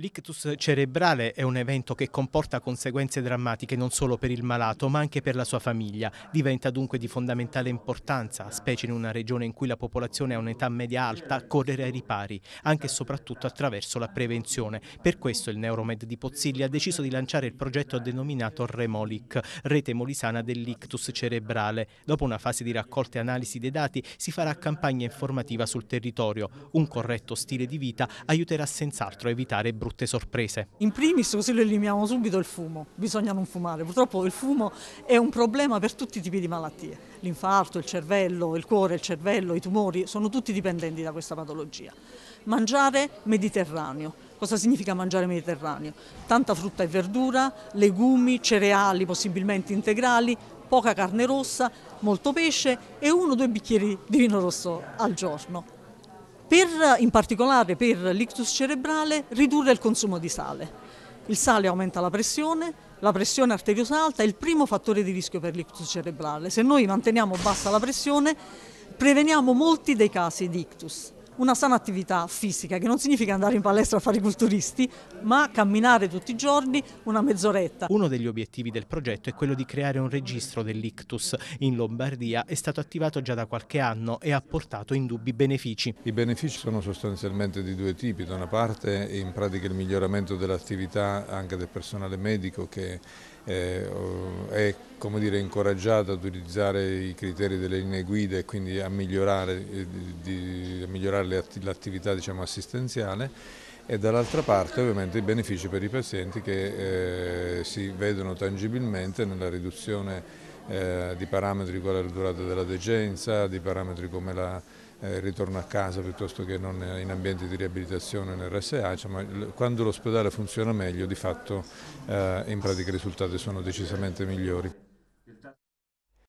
L'ictus cerebrale è un evento che comporta conseguenze drammatiche non solo per il malato ma anche per la sua famiglia. Diventa dunque di fondamentale importanza, specie in una regione in cui la popolazione ha un'età media alta, correre ai ripari, anche e soprattutto attraverso la prevenzione. Per questo il Neuromed di Pozzilli ha deciso di lanciare il progetto denominato Remolic, rete molisana dell'ictus cerebrale. Dopo una fase di raccolta e analisi dei dati si farà campagna informativa sul territorio. Un corretto stile di vita aiuterà senz'altro a evitare brutti brutte sorprese? In primis così lo eliminiamo subito il fumo, bisogna non fumare. Purtroppo il fumo è un problema per tutti i tipi di malattie. L'infarto, il cervello, il cuore, il cervello, i tumori, sono tutti dipendenti da questa patologia. Mangiare mediterraneo. Cosa significa mangiare mediterraneo? Tanta frutta e verdura, legumi, cereali possibilmente integrali, poca carne rossa, molto pesce e uno o due bicchieri di vino rosso al giorno per, in particolare per l'ictus cerebrale, ridurre il consumo di sale. Il sale aumenta la pressione, la pressione arteriosa alta è il primo fattore di rischio per l'ictus cerebrale. Se noi manteniamo bassa la pressione, preveniamo molti dei casi di ictus una sana attività fisica, che non significa andare in palestra a fare i culturisti, ma camminare tutti i giorni una mezz'oretta. Uno degli obiettivi del progetto è quello di creare un registro dell'ictus. In Lombardia è stato attivato già da qualche anno e ha portato indubbi benefici. I benefici sono sostanzialmente di due tipi. Da una parte in pratica il miglioramento dell'attività anche del personale medico che eh, è come dire, incoraggiata ad utilizzare i criteri delle linee guida e quindi a migliorare, eh, migliorare l'attività diciamo, assistenziale e dall'altra parte ovviamente i benefici per i pazienti che eh, si vedono tangibilmente nella riduzione eh, di parametri quali la durata della degenza, di parametri come la eh, ritorno a casa piuttosto che non in ambienti di riabilitazione nel RSA, cioè, quando l'ospedale funziona meglio di fatto eh, in pratica i risultati sono decisamente migliori.